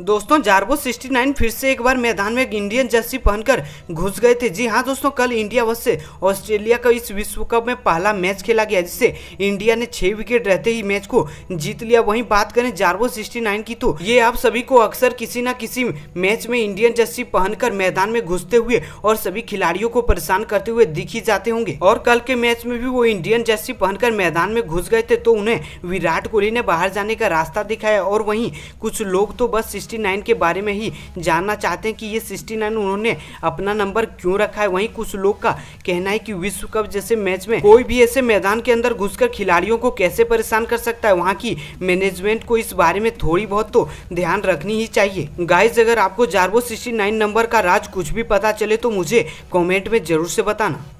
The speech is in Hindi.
दोस्तों जार्बो 69 फिर से एक बार मैदान में इंडियन जर्सी पहनकर घुस गए थे जी हाँ दोस्तों कल इंडिया वर्ष ऑस्ट्रेलिया का इस विश्व कप में पहला मैच खेला गया जिससे इंडिया ने छह विकेट रहते ही मैच को जीत लिया वहीं बात करें जार्बो 69 की तो ये आप सभी को अक्सर किसी ना किसी मैच में इंडियन जर्सी पहनकर मैदान में घुसते हुए और सभी खिलाड़ियों को परेशान करते हुए दिख ही जाते होंगे और कल के मैच में भी वो इंडियन जर्सी पहनकर मैदान में घुस गए थे तो उन्हें विराट कोहली ने बाहर जाने का रास्ता दिखाया और वही कुछ लोग तो बस 69 के बारे में ही जानना चाहते हैं कि ये 69 उन्होंने अपना नंबर क्यों रखा है वहीं कुछ लोग का कहना है कि विश्व कप जैसे मैच में कोई भी ऐसे मैदान के अंदर घुसकर खिलाड़ियों को कैसे परेशान कर सकता है वहाँ की मैनेजमेंट को इस बारे में थोड़ी बहुत तो ध्यान रखनी ही चाहिए गाइज अगर आपको जारबो सिक्सटी नंबर का राज कुछ भी पता चले तो मुझे कॉमेंट में जरूर से बताना